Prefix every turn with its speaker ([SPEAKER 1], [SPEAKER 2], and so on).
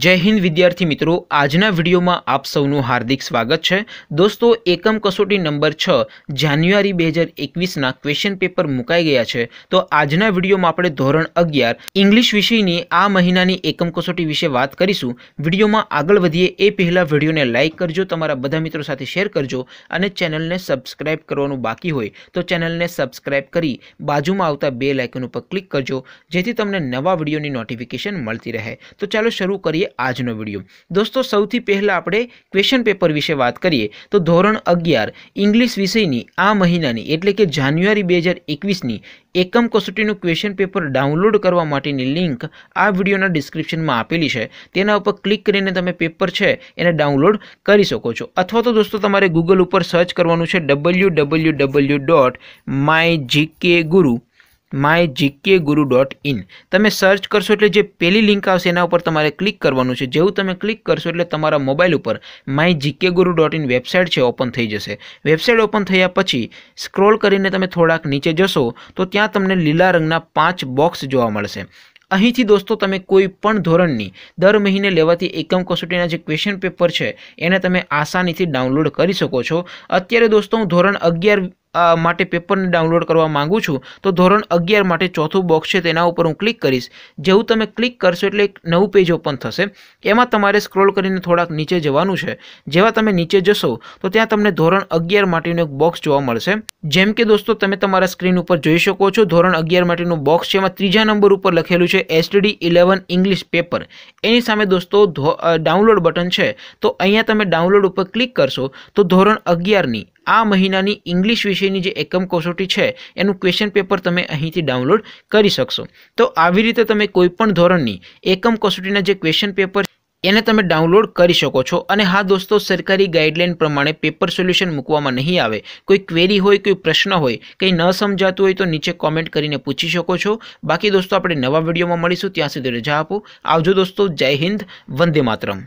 [SPEAKER 1] જય હિન્દ વિદ્યાર્થી મિત્રો આજના વિડીયોમાં આપ સૌનું હાર્દિક સ્વાગત છે દોસ્તો એકમ કસોટી નંબર છ જાન્યુઆરી બે હજાર એકવીસના ક્વેશ્ચન પેપર મુકાઈ ગયા છે તો આજના વિડીયોમાં આપણે ધોરણ અગિયાર ઇંગ્લિશ વિષયની આ મહિનાની એકમ કસોટી વિશે વાત કરીશું વિડીયોમાં આગળ વધીએ એ પહેલાં વિડીયોને લાઇક કરજો તમારા બધા મિત્રો સાથે શેર કરજો અને ચેનલને સબસ્ક્રાઇબ કરવાનું બાકી હોય તો ચેનલને સબસ્ક્રાઇબ કરી બાજુમાં આવતા બે લાઇકન ઉપર ક્લિક કરજો જેથી તમને નવા વિડીયોની નોટિફિકેશન મળતી રહે તો ચાલો શરૂ કરીએ કરીએ આજનો વિડીયો દોસ્તો સૌથી પહેલાં આપણે ક્વેશ્ચન પેપર વિશે વાત કરીએ તો ધોરણ અગિયાર ઇંગ્લિશ વિષયની આ મહિનાની એટલે કે જાન્યુઆરી બે હજાર એકવીસની એકમ કસોટીનું ક્વેશ્ચન પેપર ડાઉનલોડ કરવા માટેની લિંક આ વિડીયોના ડિસ્ક્રિપ્શનમાં આપેલી છે તેના ઉપર ક્લિક કરીને તમે પેપર છે એને ડાઉનલોડ કરી શકો છો અથવા તો દોસ્તો તમારે ગૂગલ ઉપર સર્ચ કરવાનું છે W W W dot my GK guru my GK guru dot in તમે સર્ચ કરશો એટલે જે પહેલી લિંક આવશે એના ઉપર તમારે ક્લિક કરવાનું છે જેવું તમે ક્લિક કરશો એટલે તમારા મોબાઈલ ઉપર my GK guru dot in website છે ઓપન થઈ જશે વેબસાઇટ ઓપન થયા પછી સ્ક્રોલ કરીને તમે થોડાક નીચે જશો તો ત્યાં તમને લીલા રંગના પાંચ બોક્સ જોવા મળશે અહીંથી દોસ્તો તમે કોઈ પણ ધોરણની દર મહિને લેવાતી એકમ કસોટીના જે ક્વેશ્ચન પેપર છે એને તમે આસાનીથી ડાઉનલોડ કરી શકો છો અત્યારે દોસ્તો હું ધોરણ અગિયાર માટે પેપરને ડાઉનલોડ કરવા માગું છું તો ધોરણ અગિયાર માટે ચોથું બોક્સ છે તેના ઉપર હું ક્લિક કરીશ જેવું તમે ક્લિક કરશો એટલે એક નવું પેજ ઓપન થશે એમાં તમારે સ્ક્રોલ કરીને થોડાક નીચે જવાનું છે જેવા તમે નીચે જશો તો ત્યાં તમને ધોરણ અગિયાર માટેનું એક બોક્સ જોવા મળશે જેમ કે દોસ્તો તમે તમારા સ્ક્રીન ઉપર જોઈ શકો છો ધોરણ અગિયાર માટેનું બોક્સ છે એમાં ત્રીજા નંબર ઉપર લખેલું છે એસટીડી ઇલેવન ઇંગ્લિશ પેપર એની સામે દોસ્તો ડાઉનલોડ બટન છે તો અહીંયા તમે ડાઉનલોડ ઉપર ક્લિક કરશો તો ધોરણ અગિયારની આ મહિનાની ઇંગ્લિશ વિષયની જે એકમ કસોટી છે એનું ક્વેશ્ચન પેપર તમે અહીંથી ડાઉનલોડ કરી શકશો તો આવી રીતે તમે કોઈપણ ધોરણની એકમ કસોટીના જે ક્વેશ્ચન પેપર એને તમે ડાઉનલોડ કરી શકો છો અને હા દોસ્તો સરકારી ગાઈડલાઇન પ્રમાણે પેપર સોલ્યુશન મૂકવામાં નહીં આવે કોઈ ક્વેરી હોય કોઈ પ્રશ્ન હોય કંઈ ન સમજાતું હોય તો નીચે કોમેન્ટ કરીને પૂછી શકો છો બાકી દોસ્તો આપણે નવા વિડીયોમાં મળીશું ત્યાં સુધી રજા આપો આવજો દોસ્તો જય હિન્દ વંદે માતરમ